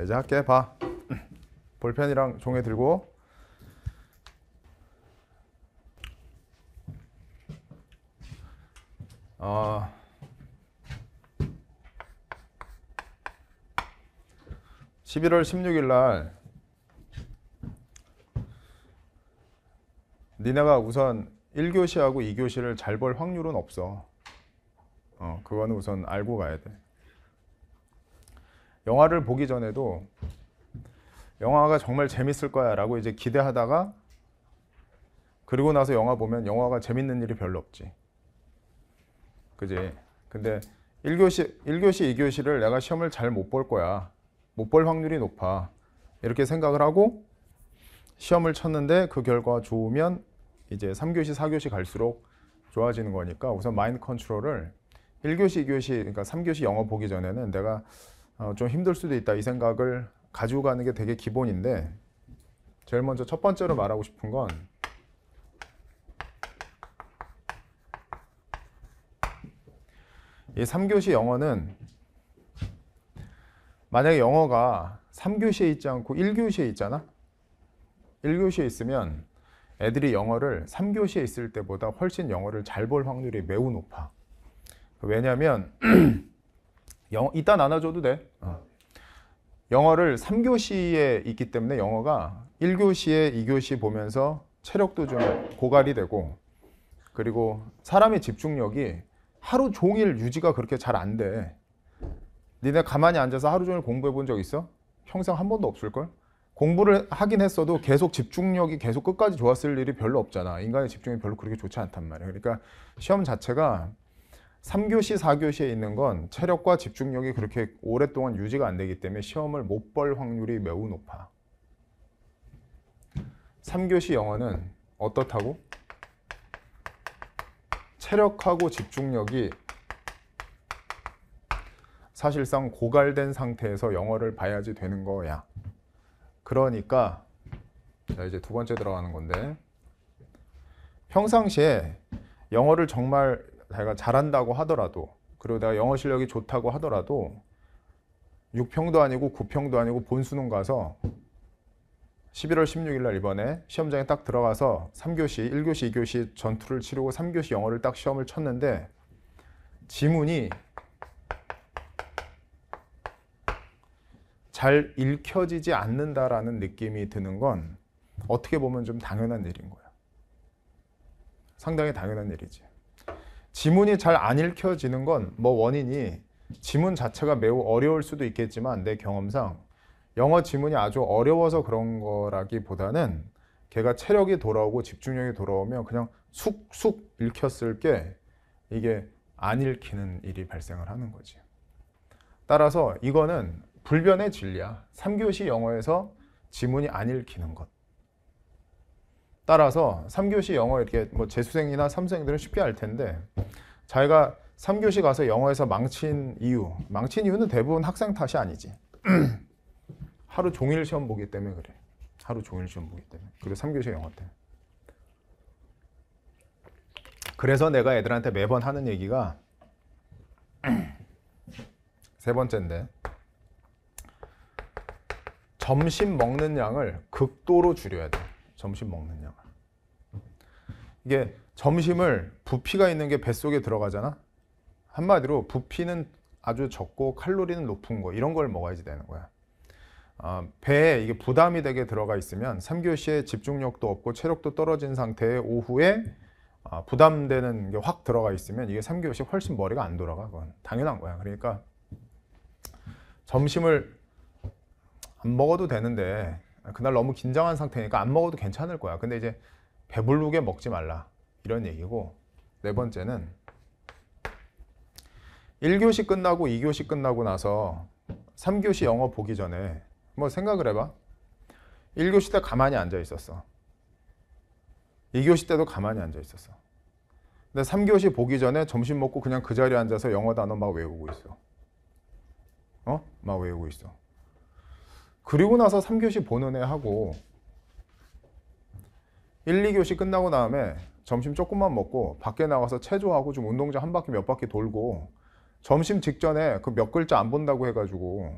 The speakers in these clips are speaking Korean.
이제 할게 봐 볼펜이랑 종이 들고 어, 1일월1 6일날 니네가 우선 1교시하고2교시를잘 볼 확률은 없어. 어, 그거는 우선 알고 가야 돼. 영화를 보기 전에도 영화가 정말 재밌을 거야라고 이제 기대하다가 그리고 나서 영화 보면 영화가 재밌는 일이 별로 없지. 그지? 근데 1교시, 1교시, 2교시를 내가 시험을 잘 못 볼 거야. 못 볼 확률이 높아. 이렇게 생각을 하고 시험을 쳤는데 그 결과 좋으면 이제 3교시, 4교시 갈수록 좋아지는 거니까 우선 마인드 컨트롤을 1교시, 2교시, 그러니까 3교시 영어 보기 전에는 내가 어, 좀 힘들 수도 있다 이 생각을 가지고 가는 게 되게 기본인데 제일 먼저 첫 번째로 말하고 싶은 건이 3교시 영어는 만약에 영어가 3교시에 있지 않고 1교시에 있잖아? 1교시에 있으면 애들이 영어를 3교시에 있을 때보다 훨씬 영어를 잘 볼 확률이 매우 높아. 왜냐하면 영 이따 나눠줘도 돼. 어. 영어를 3교시에 있기 때문에 영어가 1교시에 2교시 보면서 체력도 좀 고갈이 되고 그리고 사람의 집중력이 하루 종일 유지가 그렇게 잘 안 돼. 니네 가만히 앉아서 하루 종일 공부해 본 적 있어? 평생 한 번도 없을걸? 공부를 하긴 했어도 계속 집중력이 계속 끝까지 좋았을 일이 별로 없잖아. 인간의 집중이 별로 그렇게 좋지 않단 말이야. 그러니까 시험 자체가 3교시, 4교시에 있는 건 체력과 집중력이 그렇게 오랫동안 유지가 안 되기 때문에 시험을 못 볼 확률이 매우 높아. 3교시 영어는 어떻다고? 체력하고 집중력이 사실상 고갈된 상태에서 영어를 봐야지 되는 거야. 그러니까 자 이제 두 번째 들어가는 건데 평상시에 영어를 정말 자기가 잘한다고 하더라도 그리고 내가 영어 실력이 좋다고 하더라도 6평도 아니고 9평도 아니고 본수능 가서 11월 16일 날 이번에 시험장에 딱 들어가서 3교시, 1교시, 2교시 전투를 치르고 3교시 영어를 딱 시험을 쳤는데 지문이 잘 읽혀지지 않는다라는 느낌이 드는 건 어떻게 보면 좀 당연한 일인 거예요. 상당히 당연한 일이지. 지문이 잘 안 읽혀지는 건 뭐 원인이 지문 자체가 매우 어려울 수도 있겠지만 내 경험상 영어 지문이 아주 어려워서 그런 거라기보다는 걔가 체력이 돌아오고 집중력이 돌아오면 그냥 쑥쑥 읽혔을 게 이게 안 읽히는 일이 발생을 하는 거지. 따라서 이거는 불변의 진리야. 3교시 영어에서 지문이 안 읽히는 것. 따라서 3교시 영어 이렇게 뭐 재수생이나 삼수생들은 쉽게 알 텐데 자기가 3교시 가서 영어에서 망친 이유 망친 이유는 대부분 학생 탓이 아니지 하루 종일 시험 보기 때문에 그래 하루 종일 시험 보기 때문에 그리고 3교시 영어 때문에 그래서 내가 애들한테 매번 하는 얘기가 세 번째인데 점심 먹는 양을 극도로 줄여야 돼 점심 먹느냐 이게 점심을 부피가 있는 게 뱃속에 들어가잖아. 한마디로 부피는 아주 적고 칼로리는 높은 거 이런 걸 먹어야지 되는 거야. 어, 배에 이게 부담이 되게 들어가 있으면 3교시에 집중력도 없고 체력도 떨어진 상태에 오후에 어, 부담되는 게 확 들어가 있으면 이게 3교시 훨씬 머리가 안 돌아가. 그건 당연한 거야. 그러니까 점심을 안 먹어도 되는데 아, 그날 너무 긴장한 상태니까 안 먹어도 괜찮을 거야. 근데 이제 배불르게 먹지 말라. 이런 얘기고 네 번째는 1교시 끝나고 2교시 끝나고 나서 3교시 영어 보기 전에 뭐 생각을 해봐. 1교시 때 가만히 앉아 있었어. 2교시 때도 가만히 앉아 있었어. 근데 3교시 보기 전에 점심 먹고 그냥 그 자리에 앉아서 영어 단어 막 외우고 있어. 어? 막 외우고 있어. 그리고 나서 3교시 보는 애 하고 1, 2교시 끝나고 다음에 점심 조금만 먹고 밖에 나가서 체조하고 좀 운동장 한 바퀴 몇 바퀴 돌고 점심 직전에 그 몇 글자 안 본다고 해가지고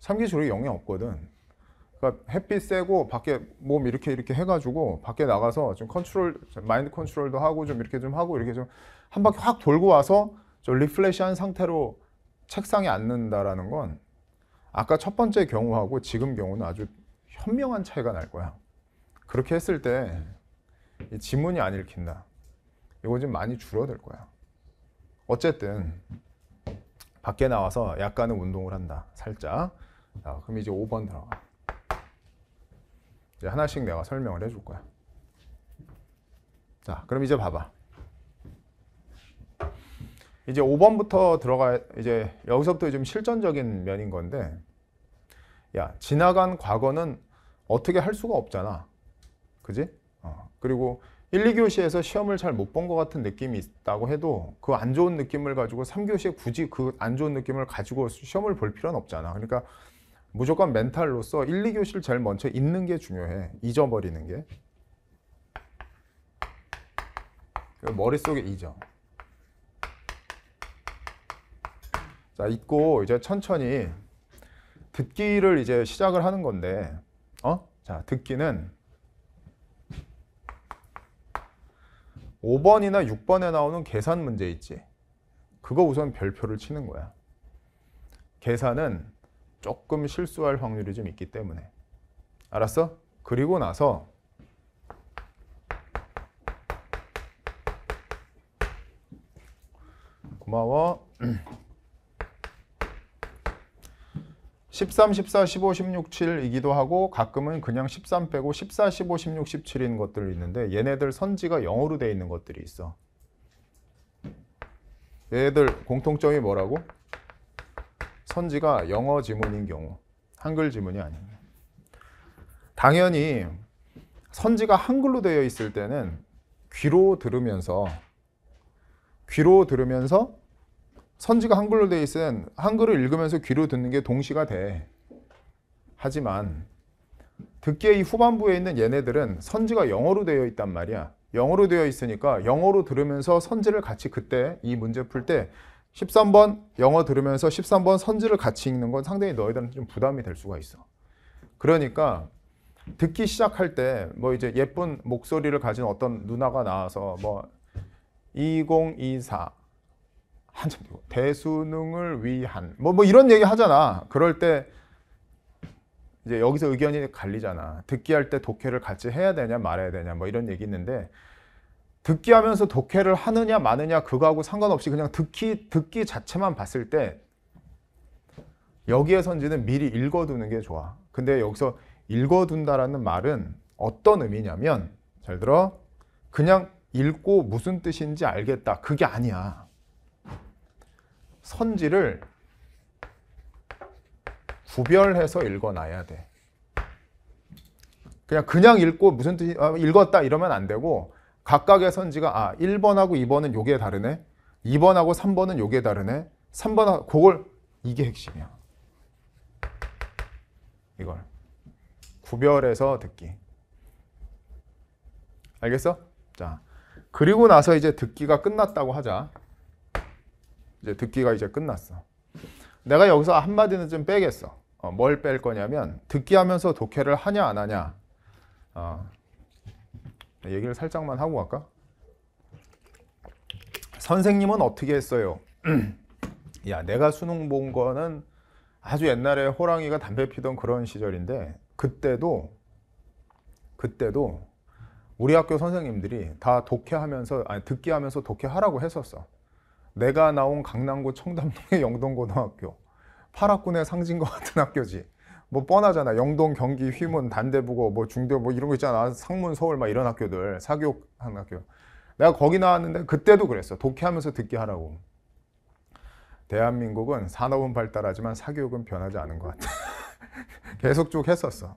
3교시로 영향 없거든. 그러니까 햇빛 쐬고 밖에 몸 이렇게 이렇게 해가지고 밖에 나가서 좀 컨트롤 마인드 컨트롤도 하고 좀 이렇게 좀 하고 이렇게 좀 한 바퀴 확 돌고 와서 좀 리플레시한 상태로 책상에 앉는다라는 건 아까 첫 번째 경우하고 지금 경우는 아주 현명한 차이가 날 거야. 그렇게 했을 때 지문이 안 읽힌다. 이거 좀 많이 줄어들 거야. 어쨌든 밖에 나와서 약간의 운동을 한다. 살짝. 자, 그럼 이제 5번 들어가. 이제 하나씩 내가 설명을 해 줄 거야. 자, 그럼 이제 봐봐. 이제 5번부터 들어가 이제 여기서부터 좀 실전적인 면인 건데 야 지나간 과거는 어떻게 할 수가 없잖아 그지? 어. 그리고 1, 2교시에서 시험을 잘 못 본 것 같은 느낌이 있다고 해도 그 안 좋은 느낌을 가지고 3교시에 굳이 그 안 좋은 느낌을 가지고 시험을 볼 필요는 없잖아 그러니까 무조건 멘탈로서 1, 2교시를 제일 먼저 잊는 게 중요해 잊어버리는 게 그 머릿속에 잊어 자, 잊고 이제 천천히 듣기를 이제 시작을 하는 건데, 어? 자, 듣기는 5번이나 6번에 나오는 계산 문제 있지. 그거 우선 별표를 치는 거야. 계산은 조금 실수할 확률이 좀 있기 때문에. 알았어? 그리고 나서 고마워. 13, 14, 15, 16, 7이기도 하고 가끔은 그냥 13 빼고 14, 15, 16, 17인 것들 있는데 얘네들 선지가 0으로 돼 있는 것들이 있어. 얘들 네 공통점이 뭐라고? 선지가 영어 지문인 경우 한글 지문이 아니에요. 당연히 선지가 한글로 되어 있을 때는 귀로 들으면서 귀로 들으면서 선지가 한글로 돼 있은 한글을 읽으면서 귀로 듣는 게 동시가 돼. 하지만 듣기의 이 후반부에 있는 얘네들은 선지가 영어로 되어 있단 말이야. 영어로 되어 있으니까 영어로 들으면서 선지를 같이 그때 이 문제 풀 때 13번 영어 들으면서 13번 선지를 같이 읽는 건 상당히 너희들한테 좀 부담이 될 수가 있어. 그러니까 듣기 시작할 때 뭐 이제 예쁜 목소리를 가진 어떤 누나가 나와서 뭐2024 한참 뒤고 대수능을 위한 뭐뭐 뭐 이런 얘기 하잖아. 그럴 때 이제 여기서 의견이 갈리잖아. 듣기 할 때 독해를 같이 해야 되냐 말아야 되냐 뭐 이런 얘기 있는데 듣기 하면서 독해를 하느냐 마느냐 그거하고 상관없이 그냥 듣기 듣기 자체만 봤을 때 여기에 선지는 미리 읽어두는 게 좋아. 근데 여기서 읽어둔다라는 말은 어떤 의미냐면 잘 들어 그냥 읽고 무슨 뜻인지 알겠다 그게 아니야. 선지를 구별해서 읽어놔야 돼. 그냥 그냥 읽고 무슨 뜻이 아, 읽었다 이러면 안 되고 각각의 선지가 아 1번하고 2번은 요게 다르네. 2번하고 3번은 요게 다르네. 3번 그걸 이게 핵심이야. 이걸 구별해서 듣기. 알겠어? 자. 그리고 나서 이제 듣기가 끝났다고 하자. 이제 듣기가 이제 끝났어. 내가 여기서 한마디는 좀 빼겠어. 어, 뭘뺄 거냐면 듣기 하면서 독해를 하냐 안 하냐. 어, 얘기를 살짝만 하고 갈까? 선생님은 어떻게 했어요? 야, 내가 수능 본 거는 아주 옛날에 호랑이가 담배 피던 그런 시절인데 그때도 그때도 우리 학교 선생님들이 다 독해하면서 아니 듣기하면서 독해하라고 했었어. 내가 나온 강남구 청담동의 영동고등학교 파라군의 상징 과 같은 학교지 뭐 뻔하잖아 영동 경기 휘문 단대부고 뭐 중대 뭐 이런 거 있잖아 상문 서울 막 이런 학교들 사교육 하는 학교 내가 거기 나왔는데 그때도 그랬어 독해하면서 듣게 하라고 대한민국은 산업은 발달하지만 사교육은 변하지 않은 것 같아 계속 쭉 했었어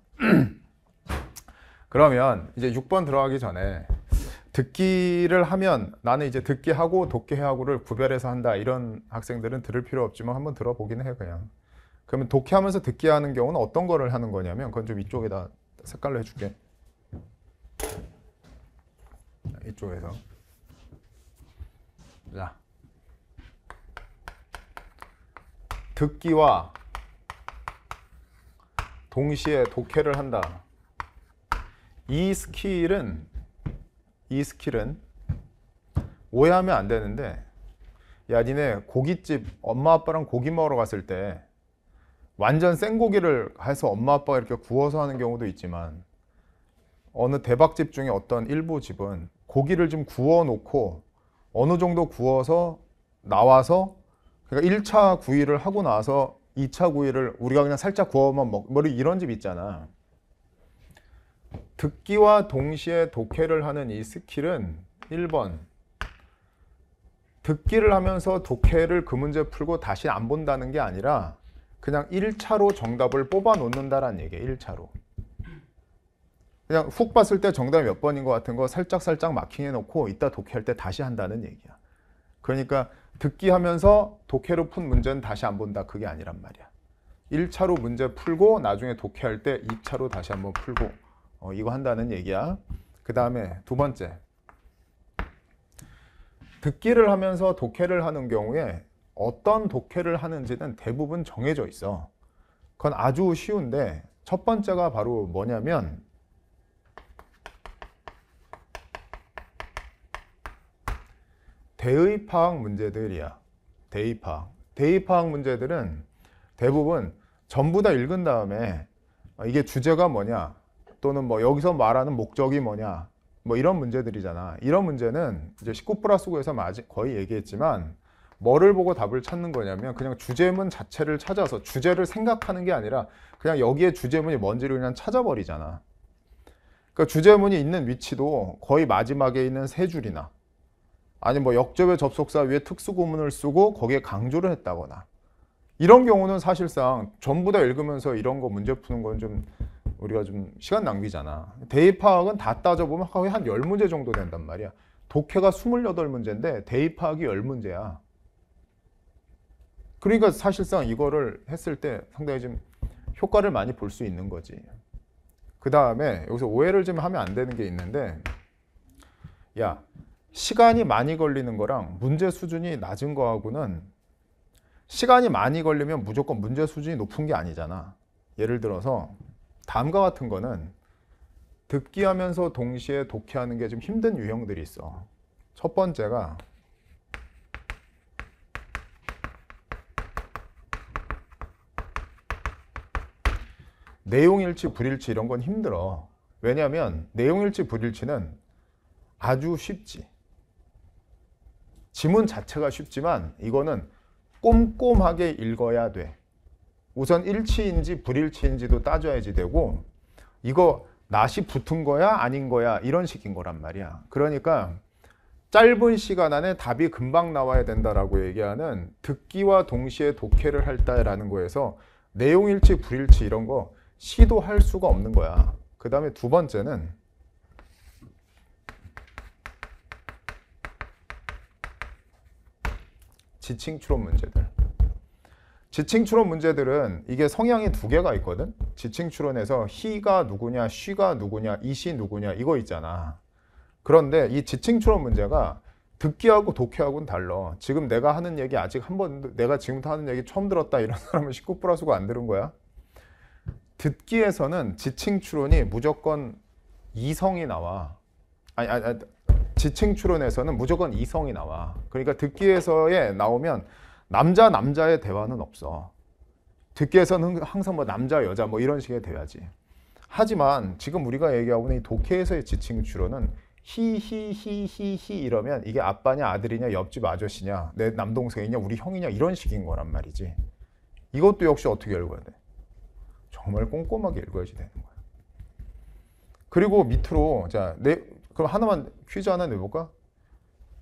그러면 이제 6번 들어가기 전에 듣기를 하면 나는 이제 듣기하고 독해하고를 구별해서 한다 이런 학생들은 들을 필요 없지만 한번 들어보긴 해 그냥 그러면 독해하면서 듣기하는 경우는 어떤 거를 하는 거냐면 그건 좀 이쪽에다 색깔로 해줄게 이쪽에서 자 듣기와 동시에 독해를 한다 이 스킬은 이 스킬은 오해하면 안 되는데 야 니네 고깃집 엄마 아빠랑 고기 먹으러 갔을 때 완전 생고기를 해서 엄마 아빠가 이렇게 구워서 하는 경우도 있지만 어느 대박집 중에 어떤 일부 집은 고기를 좀 구워 놓고 어느 정도 구워서 나와서 그러니까 1차 구이를 하고 나서 2차 구이를 우리가 그냥 살짝 구워만 먹 머리 뭐 이런 집 있잖아. 듣기와 동시에 독해를 하는 이 스킬은 1번 듣기를 하면서 독해를 그 문제 풀고 다시 안 본다는 게 아니라 그냥 1차로 정답을 뽑아 놓는다라는 얘기예요. 1차로. 그냥 훅 봤을 때 정답이 몇 번인 것 같은 거 살짝살짝 마킹해 놓고 이따 독해할 때 다시 한다는 얘기야. 그러니까 듣기 하면서 독해로 푼 문제는 다시 안 본다. 그게 아니란 말이야. 1차로 문제 풀고 나중에 독해할 때 2차로 다시 한번 풀고 어, 이거 한다는 얘기야. 그 다음에 두 번째. 듣기를 하면서 독해를 하는 경우에 어떤 독해를 하는지는 대부분 정해져 있어. 그건 아주 쉬운데 첫 번째가 바로 뭐냐면 대의 파악 문제들이야. 대의 파악. 대의 파악 문제들은 대부분 전부 다 읽은 다음에 어, 이게 주제가 뭐냐 또는 뭐 여기서 말하는 목적이 뭐냐 뭐 이런 문제들이잖아. 이런 문제는 이제 19 플러스 9에서 거의 얘기했지만 뭐를 보고 답을 찾는 거냐면 그냥 주제문 자체를 찾아서 주제를 생각하는 게 아니라 그냥 여기에 주제문이 뭔지를 그냥 찾아버리잖아. 그러니까 주제문이 있는 위치도 거의 마지막에 있는 세 줄이나 아니 뭐역접의 접속사 위에 특수고문을 쓰고 거기에 강조를 했다거나 이런 경우는 사실상 전부 다 읽으면서 이런 거 문제 푸는 건좀 우리가 좀 시간 낭비잖아. 대입 파악은 다 따져보면 거의 한 10문제 정도 된단 말이야. 독해가 28문제인데 대입 파악이 10문제야. 그러니까 사실상 이거를 했을 때 상당히 좀 효과를 많이 볼 수 있는 거지. 그 다음에 여기서 오해를 좀 하면 안 되는 게 있는데 야 시간이 많이 걸리는 거랑 문제 수준이 낮은 거하고는 시간이 많이 걸리면 무조건 문제 수준이 높은 게 아니잖아. 예를 들어서 다음과 같은 거는 듣기하면서 동시에 독해하는 게 좀 힘든 유형들이 있어. 첫 번째가 내용일치, 불일치 이런 건 힘들어. 왜냐하면 내용일치, 불일치는 아주 쉽지. 지문 자체가 쉽지만 이거는 꼼꼼하게 읽어야 돼. 우선 일치인지 불일치인지도 따져야지 되고 이거 낯이 붙은 거야 아닌 거야 이런 식인 거란 말이야. 그러니까 짧은 시간 안에 답이 금방 나와야 된다라고 얘기하는 듣기와 동시에 독해를 할 때라는 거에서 내용 일치 불일치 이런 거 시도할 수가 없는 거야. 그 다음에 두 번째는 지칭 추론 문제들. 지칭 추론 문제들은 이게 성향이 두 개가 있거든. 지칭 추론에서 히가 누구냐, 쉬가 누구냐, 이시 누구냐 이거 있잖아. 그런데 이 지칭 추론 문제가 듣기하고 독해하고는 달러 지금 내가 하는 얘기 아직 한 번 내가 지금부터 하는 얘기 처음 들었다 이런 사람은 19 플러스고 안 들은 거야. 듣기에서는 지칭 추론이 무조건 이성이 나와. 아니, 아니, 아니 지칭 추론에서는 무조건 이성이 나와. 그러니까 듣기에서 나오면 남자 남자의 대화는 없어. 듣기에서는 항상 뭐 남자 여자 뭐 이런 식의 대화지. 하지만 지금 우리가 얘기하고 있는 이 독해에서의 지칭 주로는 히히히히히 이러면 이게 아빠냐 아들이냐 옆집 아저씨냐 내 남동생이냐 우리 형이냐 이런 식인 거란 말이지. 이것도 역시 어떻게 읽어야 돼? 정말 꼼꼼하게 읽어야지 되는 거야. 그리고 밑으로 자, 내 네, 그럼 하나만 퀴즈 하나 내볼까?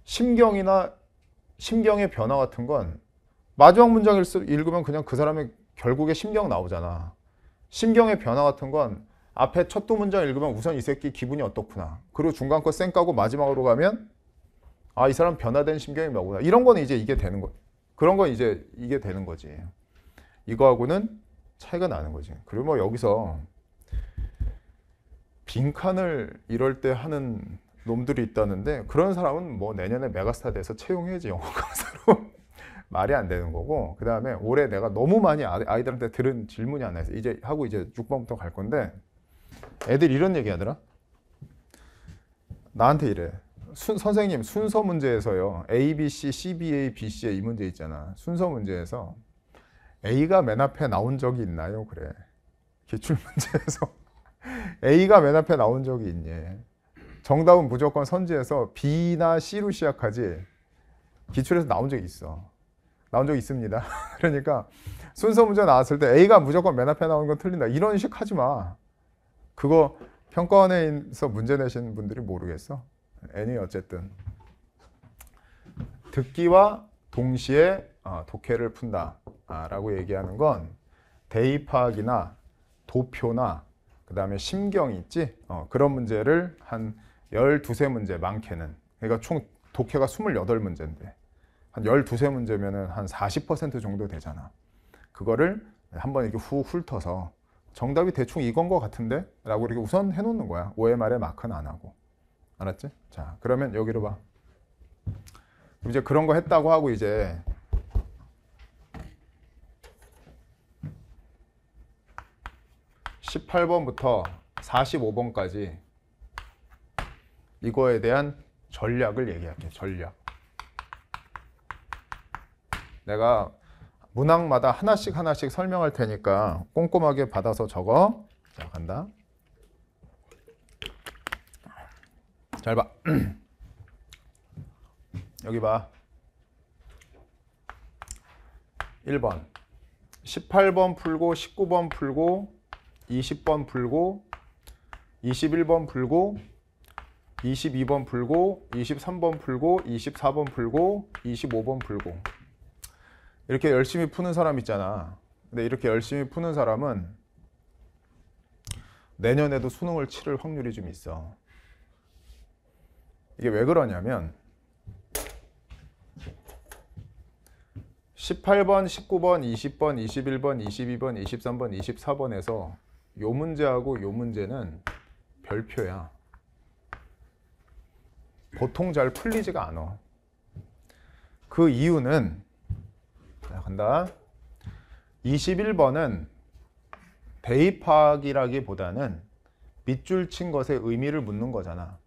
심경이나 심경의 변화 같은 건 마지막 문장 읽으면 그냥 그 사람의 결국에 심경 나오잖아. 심경의 변화 같은 건 앞에 첫 두 문장 읽으면 우선 이 새끼 기분이 어떻구나. 그리고 중간 거 쌩 까고 마지막으로 가면 아, 이 사람 변화된 심경이 뭐구나. 이런 거는 이제 이게 되는 거. 그런 건 이제 이게 되는 거지. 이거하고는 차이가 나는 거지. 그리고 뭐 여기서 빈칸을 이럴 때 하는 놈들이 있다는데 그런 사람은 뭐 내년에 메가스타 돼서 채용해야지 영어 강사로. 말이 안 되는 거고 그 다음에 올해 내가 너무 많이 아이들한테 들은 질문이 하나 있어 이제 하고 이제 6번부터 갈 건데 애들 이런 얘기 하더라 나한테 이래 순, 선생님 순서 문제에서요 A, B, C, C, B, A, B, C 이 문제 있잖아 순서 문제에서 A가 맨 앞에 나온 적이 있나요? 그래 기출 문제에서 A가 맨 앞에 나온 적이 있니 정답은 무조건 선지에서 B나 C로 시작하지 기출에서 나온 적이 있어 나온 적 있습니다. 그러니까 순서 문제 나왔을 때 A가 무조건 맨 앞에 나오는 건 틀린다. 이런 식 하지 마. 그거 평가원에서 문제 내신 분들이 모르겠어. 애니 어쨌든 듣기와 동시에 어, 독해를 푼다라고 아, 얘기하는 건 대입학이나 도표나 그 다음에 심경 있지 어, 그런 문제를 한1 2 3 문제 많게는 그러니까 총 독해가 28문제인데 한 12세 문제면은 한 40% 정도 되잖아. 그거를 한번 이렇게 후 훑어서 정답이 대충 이건 것 같은데? 라고 이렇게 우선 해놓는 거야. OMR에 마크는 안 하고. 알았지? 자, 그러면 여기로 봐. 이제 그런 거 했다고 하고 이제 1 8 번부터 4 5 번까지 이거에 대한 전략을 얘기할게. 전략. 내가 문항마다 하나씩 하나씩 설명할 테니까 꼼꼼하게 받아서 적어. 자, 간다. 잘 봐. 여기 봐. 1번. 18번 풀고 19번 풀고 20번 풀고 21번 풀고 22번 풀고 23번 풀고 24번 풀고 25번 풀고 이렇게 열심히 푸는 사람 있잖아. 근데 이렇게 열심히 푸는 사람은 내년에도 수능을 치를 확률이 좀 있어. 이게 왜 그러냐면 18번, 19번, 20번, 21번, 22번, 23번, 24번에서 요 문제하고 요 문제는 별표야. 보통 잘 풀리지가 않아. 그 이유는 자, 간다. 21번은 대입하기라기보다는 밑줄 친 것의 의미를 묻는 거잖아.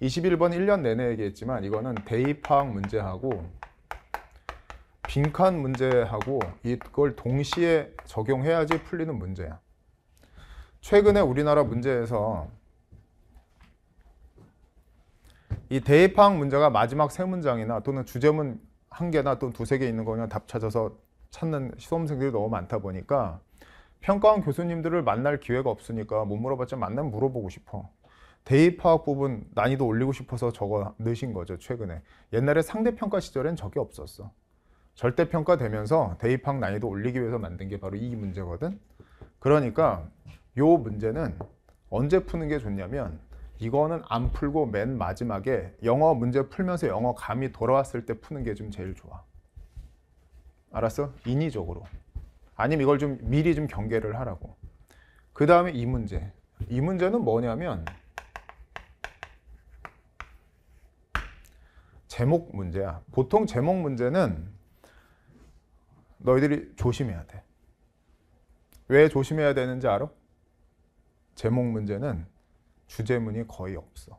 21번 1년 내내 얘기했지만 이거는 대입학 문제하고 빈칸 문제하고 이걸 동시에 적용해야지 풀리는 문제야. 최근에 우리나라 문제에서 이 대입학 문제가 마지막 세 문장이나 또는 주제문 한 개나 또 두 세 개 있는 거 그냥 답 찾아서 찾는 시험생들이 너무 많다 보니까 평가원 교수님들을 만날 기회가 없으니까 못물어봤지 만나면 만 물어보고 싶어. 대입 화학 부분 난이도 올리고 싶어서 적어 넣으신 거죠 최근에 옛날에 상대평가 시절엔 적이 없었어 절대평가 되면서 대입학 난이도 올리기 위해서 만든 게 바로 이 문제거든 그러니까 요 문제는 언제 푸는 게 좋냐면 이거는 안 풀고 맨 마지막에 영어 문제 풀면서 영어 감이 돌아왔을 때 푸는 게 좀 제일 좋아. 알았어? 인위적으로. 아니면 이걸 좀 미리 좀 경계를 하라고. 그 다음에 이 문제. 이 문제는 뭐냐면 제목 문제야. 보통 제목 문제는 너희들이 조심해야 돼. 왜 조심해야 되는지 알아? 제목 문제는 주제문이 거의 없어.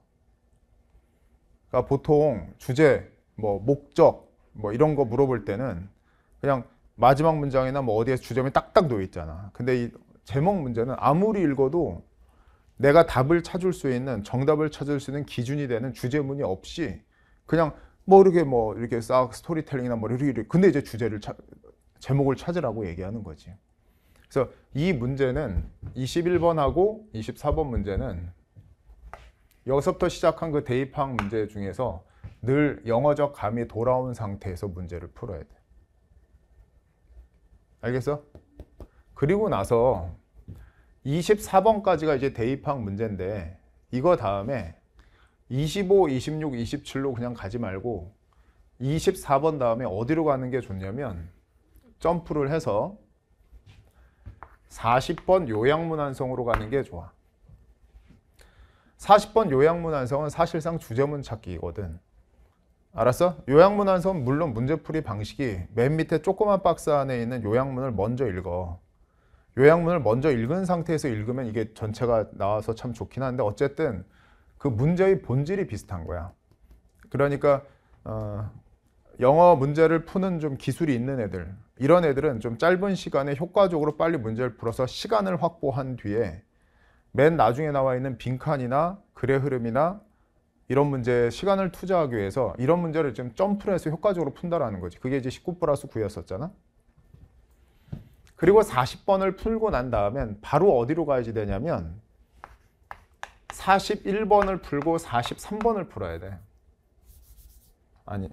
그러니까 보통 주제, 뭐 목적, 뭐 이런 거 물어볼 때는 그냥 마지막 문장이나 뭐 어디에 주제문이 딱딱 놓여 있잖아. 근데 이 제목 문제는 아무리 읽어도 내가 답을 찾을 수 있는 정답을 찾을 수 있는 기준이 되는 주제문이 없이 그냥 뭐 이렇게 뭐 이렇게 싹 스토리텔링이나 뭐 이렇게, 이렇게 근데 이제 주제를 차, 제목을 찾으라고 얘기하는 거지. 그래서 이 문제는 21번하고 24번 문제는 여기서부터 시작한 그 대입항 문제 중에서 늘 영어적 감이 돌아온 상태에서 문제를 풀어야 돼. 알겠어? 그리고 나서 24번까지가 이제 대입항 문제인데 이거 다음에 25, 26, 27로 그냥 가지 말고 24번 다음에 어디로 가는 게 좋냐면 점프를 해서 40번 요양문안성으로 가는 게 좋아. 40번 요양문 완성은 사실상 주제문 찾기거든. 이 알았어? 요양문 완성은 물론 문제풀이 방식이 맨 밑에 조그만 박스 안에 있는 요양문을 먼저 읽어. 요양문을 먼저 읽은 상태에서 읽으면 이게 전체가 나와서 참 좋긴 한데 어쨌든 그 문제의 본질이 비슷한 거야. 그러니까 어, 영어 문제를 푸는 좀 기술이 있는 애들 이런 애들은 좀 짧은 시간에 효과적으로 빨리 문제를 풀어서 시간을 확보한 뒤에 맨 나중에 나와 있는 빈칸이나 글의 흐름이나 이런 문제에 시간을 투자하기 위해서 이런 문제를 지금 점프를 해서 효과적으로 푼다라는 거지. 그게 이제 19 플러스 9였었잖아. 그리고 40번을 풀고 난 다음엔 바로 어디로 가야지 되냐면 41번을 풀고 43번을 풀어야 돼. 아니,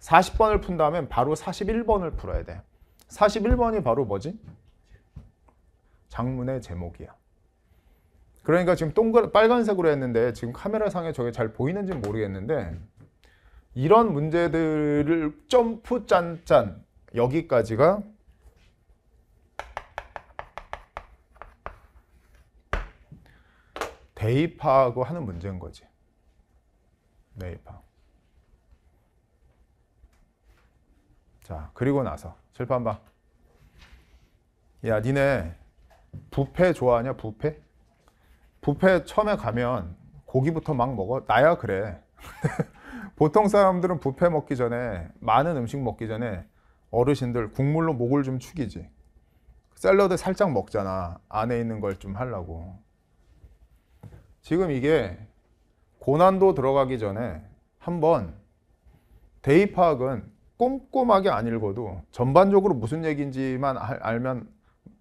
40번을 푼 다음엔 바로 41번을 풀어야 돼. 41번이 바로 뭐지? 장문의 제목이야. 그러니까 지금 동그라 빨간색으로 했는데 지금 카메라 상에 저게 잘 보이는지는 모르겠는데 이런 문제들을 점프 짠짠 여기까지가 대입하고 하는 문제인 거지. 대이파 자, 그리고 나서 칠판 봐. 야, 니네 부패 좋아하냐? 부패? 뷔페 처음에 가면 고기부터 막 먹어 나야 그래 보통 사람들은 뷔페 먹기 전에 많은 음식 먹기 전에 어르신들 국물로 목을 좀 축이지 샐러드 살짝 먹잖아 안에 있는 걸 좀 하려고 지금 이게 고난도 들어가기 전에 한번 대입 파악은 꼼꼼하게 안 읽어도 전반적으로 무슨 얘기인지만 알면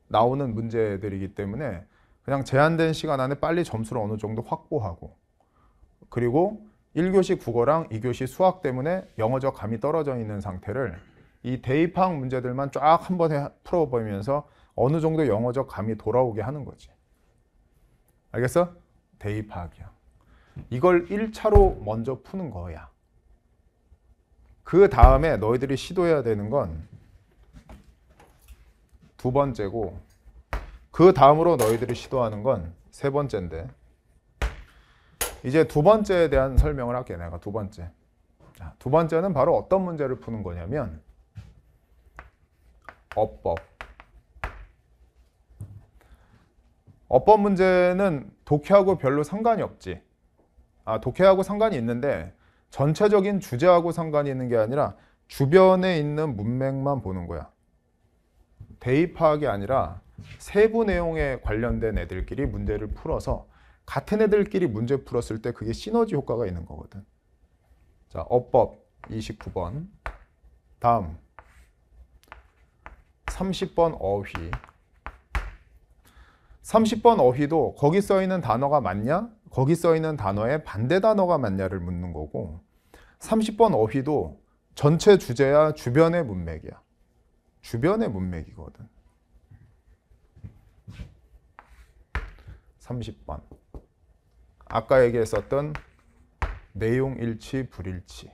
나오는 문제들이기 때문에 그냥 제한된 시간 안에 빨리 점수를 어느 정도 확보하고 그리고 1교시 국어랑 2교시 수학 때문에 영어적 감이 떨어져 있는 상태를 이대입학 문제들만 쫙 한번 풀어보면서 어느 정도 영어적 감이 돌아오게 하는 거지. 알겠어? 대입학이야. 이걸 1차로 먼저 푸는 거야. 그 다음에 너희들이 시도해야 되는 건 두 번째고 그 다음으로 너희들이 시도하는 건 세 번째인데 이제 두 번째에 대한 설명을 할게 내가 두 번째 두 번째는 바로 어떤 문제를 푸는 거냐면 어법 어법 문제는 독해하고 별로 상관이 없지 아 독해하고 상관이 있는데 전체적인 주제하고 상관이 있는 게 아니라 주변에 있는 문맥만 보는 거야 대입학이 아니라 세부 내용에 관련된 애들끼리 문제를 풀어서 같은 애들끼리 문제 풀었을 때 그게 시너지 효과가 있는 거거든. 자, 어법 29번. 다음. 30번 어휘. 30번 어휘도 거기 써 있는 단어가 맞냐? 거기 써 있는 단어의 반대 단어가 맞냐를 묻는 거고 30번 어휘도 전체 주제야 주변의 문맥이야. 주변의 문맥이거든. 30번. 아까 얘기했었던 내용 일치, 불일치.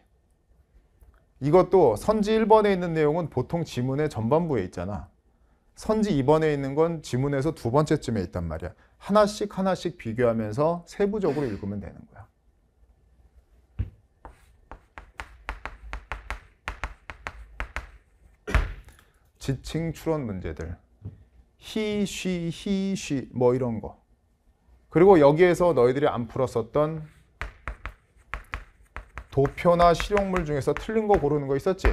이것도 선지 1번에 있는 내용은 보통 지문의 전반부에 있잖아. 선지 2번에 있는 건 지문에서 두 번째쯤에 있단 말이야. 하나씩 하나씩 비교하면서 세부적으로 읽으면 되는 거야. 지칭 추론 문제들. 히, 쉬, 히, 쉬 뭐 이런 거. 그리고 여기에서 너희들이 안 풀었었던 도표나 실용물 중에서 틀린 거 고르는 거 있었지?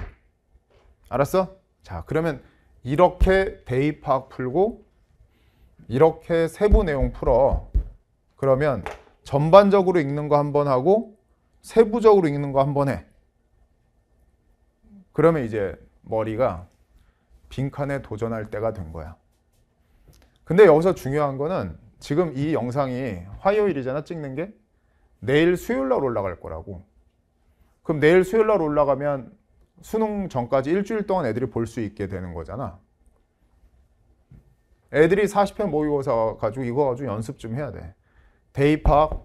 알았어? 자 그러면 이렇게 대입 파악 풀고 이렇게 세부 내용 풀어 그러면 전반적으로 읽는 거 한번 하고 세부적으로 읽는 거 한 번해 그러면 이제 머리가 빈칸에 도전할 때가 된 거야 근데 여기서 중요한 거는 지금 이 영상이 화요일이잖아 찍는 게 내일 수요일 날 올라갈 거라고 그럼 내일 수요일 날 올라가면 수능 전까지 일주일 동안 애들이 볼 수 있게 되는 거잖아 애들이 40회 모의고사 가지고 이거 가지고 연습 좀 해야 돼 대입 학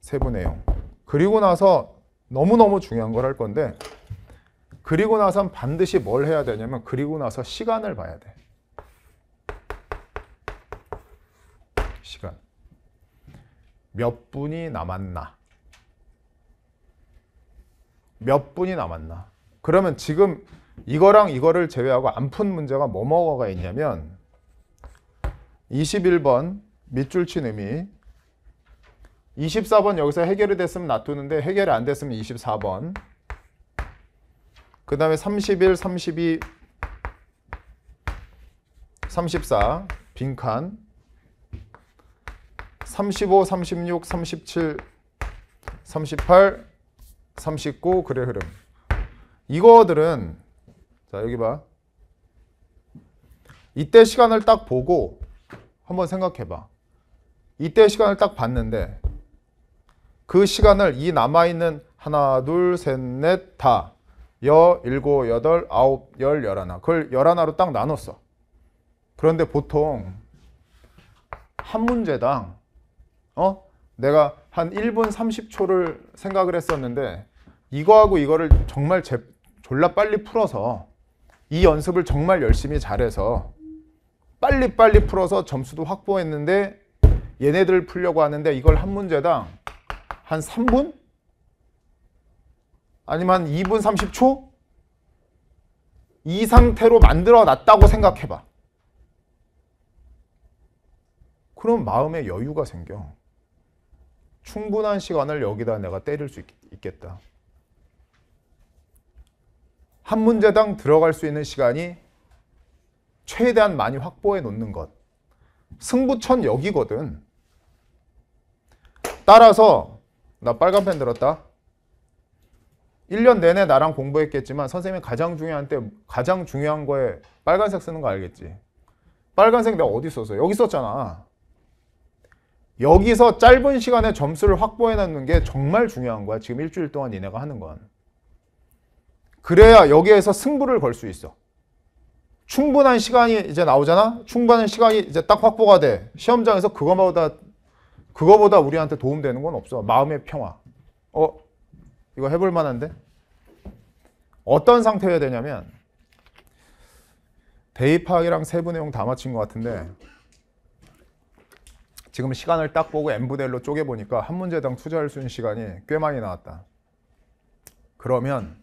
세부 내용 그리고 나서 너무너무 중요한 걸 할 건데 그리고 나선 반드시 뭘 해야 되냐면 그리고 나서 시간을 봐야 돼몇 분이 남았나? 몇 분이 남았나? 그러면 지금 이거랑 이거를 제외하고 안 푼 문제가 뭐뭐가 있냐면 21번 밑줄 친 의미 24번 여기서 해결이 됐으면 놔두는데 해결이 안 됐으면 24번 그 다음에 31, 32, 34 빈칸 35, 36, 37, 38, 39 글의 흐름 이거들은 자 여기 봐 이때 시간을 딱 보고 한번 생각해봐 이때 시간을 딱 봤는데 그 시간을 이 남아있는 하나 둘셋넷다 여, 일곱, 여덟, 아홉, 열, 열하나 그걸 열하나로 딱 나눴어 그런데 보통 한 문제당 어? 내가 한 1분 30초를 생각을 했었는데 이거하고 이거를 정말 제, 졸라 빨리 풀어서 이 연습을 정말 열심히 잘해서 빨리빨리 풀어서 점수도 확보했는데 얘네들 풀려고 하는데 이걸 한 문제당 한 3분? 아니면 2분 30초? 이 상태로 만들어 놨다고 생각해봐. 그럼 마음에 여유가 생겨. 충분한 시간을 여기다 내가 때릴 수 있, 있겠다. 한 문제당 들어갈 수 있는 시간이 최대한 많이 확보해 놓는 것. 승부천 여기거든. 따라서 나 빨간 펜 들었다. 1년 내내 나랑 공부했겠지만 선생님이 가장 중요한 때 가장 중요한 거에 빨간색 쓰는 거 알겠지? 빨간색 내가 어디 썼어? 여기 썼잖아. 여기서 짧은 시간에 점수를 확보해 놨는게 정말 중요한 거야. 지금 일주일 동안 얘네가 하는 건. 그래야 여기에서 승부를 걸 수 있어. 충분한 시간이 이제 나오잖아. 충분한 시간이 이제 딱 확보가 돼. 시험장에서 그거보다 그거보다 우리한테 도움되는 건 없어. 마음의 평화. 어? 이거 해볼 만한데? 어떤 상태여야 되냐면 대입학이랑 세부 내용 다 마친 것 같은데 지금 시간을 딱 보고 N부대로 쪼개보니까 한 문제당 투자할 수 있는 시간이 꽤 많이 나왔다. 그러면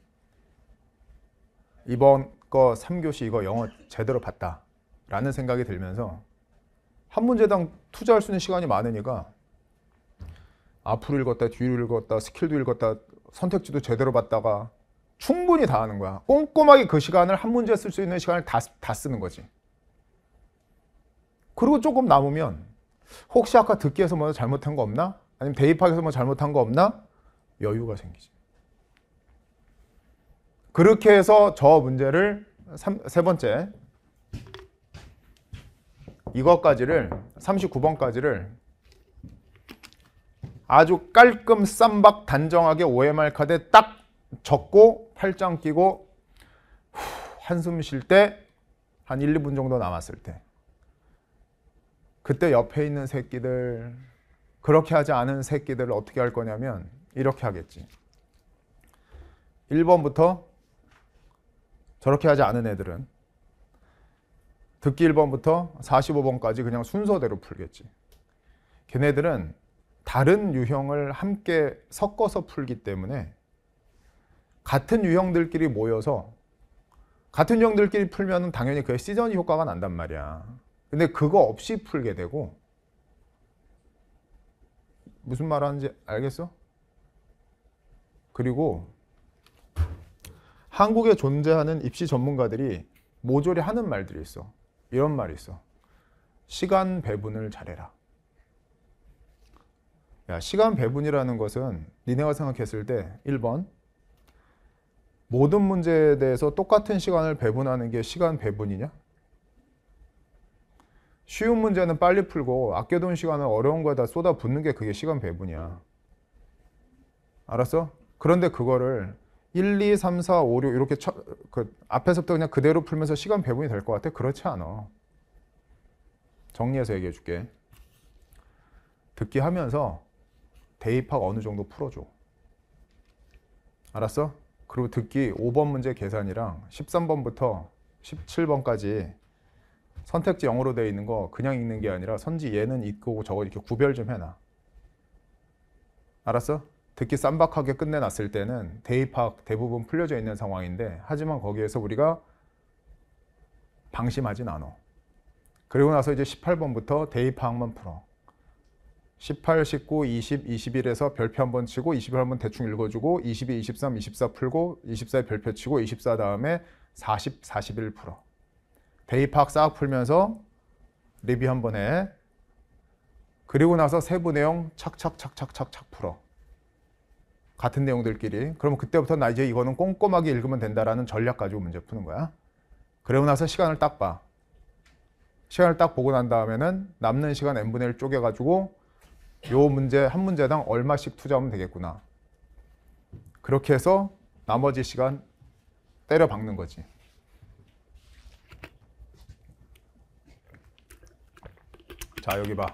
이번 거 3교시 이거 영어 제대로 봤다 라는 생각이 들면서 한 문제당 투자할 수 있는 시간이 많으니까 앞으로 읽었다 뒤로 읽었다 스킬도 읽었다 선택지도 제대로 봤다가 충분히 다 하는 거야. 꼼꼼하게 그 시간을 한 문제 쓸 수 있는 시간을 다, 다 쓰는 거지. 그리고 조금 남으면 혹시 아까 듣기에서 뭐 잘못한 거 없나? 아니면 대입하기에서 뭐 잘못한 거 없나? 여유가 생기지. 그렇게 해서 저 문제를 3, 세 번째 이것까지를 39번까지를 아주 깔끔 쌈박 단정하게 OMR 카드에 딱 적고 팔짱 끼고 후, 한숨 쉴 때 한 1, 2분 정도 남았을 때 그때 옆에 있는 새끼들 그렇게 하지 않은 새끼들을 어떻게 할 거냐면 이렇게 하겠지. 1번부터 저렇게 하지 않은 애들은 듣기 1번부터 45번까지 그냥 순서대로 풀겠지. 걔네들은 다른 유형을 함께 섞어서 풀기 때문에 같은 유형들끼리 모여서 같은 유형들끼리 풀면 당연히 그 시전이 효과가 난단 말이야. 근데 그거 없이 풀게 되고 무슨 말 하는지 알겠어? 그리고 한국에 존재하는 입시 전문가들이 모조리 하는 말들이 있어. 이런 말이 있어. 시간 배분을 잘해라. 야, 시간 배분이라는 것은 니네가 생각했을 때 1번 모든 문제에 대해서 똑같은 시간을 배분하는 게 시간 배분이냐? 쉬운 문제는 빨리 풀고 아껴둔 시간은 어려운 거에다 쏟아붓는 게 그게 시간 배분이야. 알았어? 그런데 그거를 1, 2, 3, 4, 5, 6 이렇게 처, 그 앞에서부터 그냥 그대로 풀면서 시간 배분이 될 것 같아? 그렇지 않아. 정리해서 얘기해 줄게. 듣기 하면서 대입학 어느 정도 풀어줘. 알았어? 그리고 듣기 5번 문제 계산이랑 13번부터 17번까지 선택지 영어로 되어 있는 거 그냥 읽는 게 아니라 선지 얘는 읽고 저거 이렇게 구별 좀 해놔. 알았어? 듣기 쌈박하게 끝내놨을 때는 대입학 대부분 풀려져 있는 상황인데 하지만 거기에서 우리가 방심하진 않아 그리고 나서 이제 18번부터 대입학만 풀어. 18, 19, 20, 21에서 별표 한번 치고 21번 대충 읽어주고 22, 23, 24 풀고 24에 별표 치고 24 다음에 40, 41 풀어. 베이팍 싹 풀면서 리뷰 한번 해. 그리고 나서 세부 내용 착착착착착착 풀어. 같은 내용들끼리. 그러면 그때부터 나 이제 이거는 꼼꼼하게 읽으면 된다라는 전략 가지고 문제 푸는 거야. 그러고 나서 시간을 딱 봐. 시간을 딱 보고 난 다음에는 남는 시간 n분의 1 쪼개가지고 요 문제 한 문제당 얼마씩 투자하면 되겠구나. 그렇게 해서 나머지 시간 때려 박는 거지. 자 여기 봐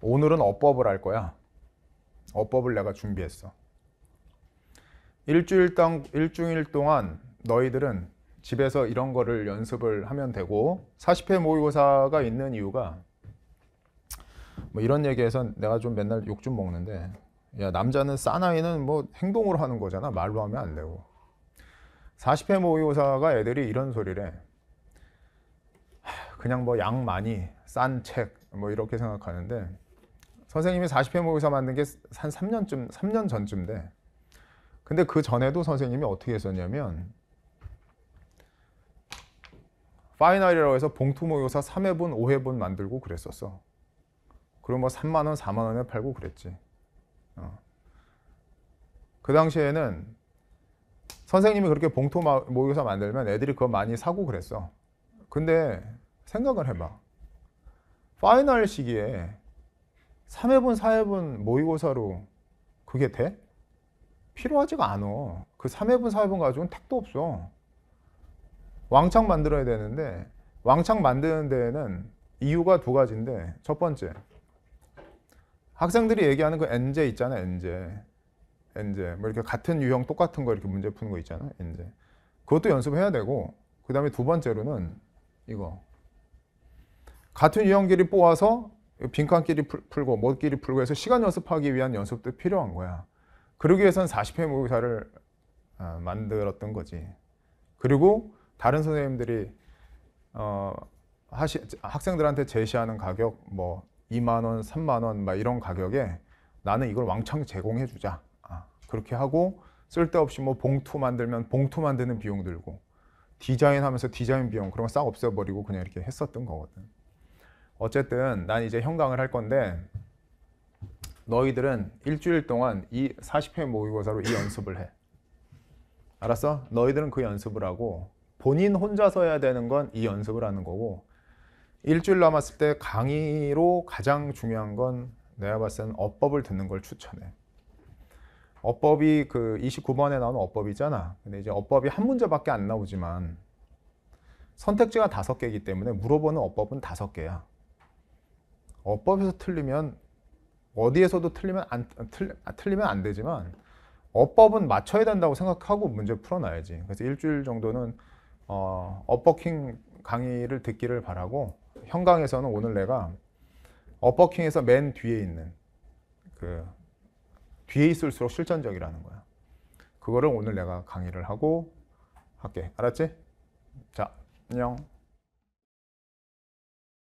오늘은 어법을 할 거야 어법을 내가 준비했어 일주일, 당, 일주일 동안 너희들은 집에서 이런 거를 연습을 하면 되고 40회 모의고사가 있는 이유가 뭐 이런 얘기에서 내가 좀 맨날 욕 좀 먹는데 야 남자는 싸나이는 뭐 행동으로 하는 거잖아 말로 하면 안 되고 40회 모의고사가 애들이 이런 소리를 해 그냥 뭐 양 많이 싼 책 뭐 이렇게 생각하는데 선생님이 40회 모의사 만든 게한 3년쯤 3년 전쯤 돼. 근데 그 전에도 선생님이 어떻게 했었냐면 파이널이라고 해서 봉투 모의고사 3회분, 5회분 만들고 그랬었어. 그리고 뭐 3만 원, 4만 원에 팔고 그랬지. 어. 그 당시에는 선생님이 그렇게 봉투 모의고사 만들면 애들이 그거 많이 사고 그랬어. 근데 생각을 해봐. 파이널 시기에 3회분, 4회분 모의고사로 그게 돼? 필요하지가 않아. 그 3회분, 4회분 가지고는 택도 없어. 왕창 만들어야 되는데 왕창 만드는 데에는 이유가 두 가지인데 첫 번째 학생들이 얘기하는 그 엔제 있잖아 엔제 엔제 뭐 이렇게 같은 유형 똑같은 거 이렇게 문제 푸는 거 있잖아 엔제 그것도 연습해야 되고 그 다음에 두 번째로는 이거 같은 유형끼리 뽑아서 빈칸끼리 풀고 못끼리 풀고 해서 시간 연습하기 위한 연습도 필요한 거야. 그러기 위해선 40회 모의사를 어, 만들었던 거지. 그리고 다른 선생님들이 어, 하시, 학생들한테 제시하는 가격 뭐 2만 원, 3만 원막 이런 가격에 나는 이걸 왕창 제공해 주자. 아, 그렇게 하고 쓸데없이 뭐 봉투 만들면 봉투 만드는 비용 들고 디자인하면서 디자인 비용 그런 거 싹 없애버리고 그냥 이렇게 했었던 거거든. 어쨌든 난 이제 형광을할 건데 너희들은 일주일 동안 이 40회 모의고사로 이 연습을 해. 알았어? 너희들은 그 연습을 하고 본인 혼자서 해야 되는 건 이 연습을 하는 거고 일주일 남았을 때 강의로 가장 중요한 건 내가 봤을 때는 어법을 듣는 걸 추천해. 어법이 그 29번에 나오는 어법이잖아. 근데 이제 어법이 한 문제밖에 안 나오지만 선택지가 다섯 개이기 때문에 물어보는 어법은 다섯 개야. 어법에서 틀리면 어디에서도 틀리면 안 아, 틀리, 면안 되지만 어법은 맞춰야 된다고 생각하고 문제 풀어놔야지. 그래서 일주일 정도는 어, 어킹 강의를 듣기를 바라고 현강에서는 오늘 내가 어버킹에서맨 뒤에 있는 그 뒤에 있을수록 실전적이라는 거야. 그거를 오늘 내가 강의를 하고 할게. 알았지? 자, 안녕.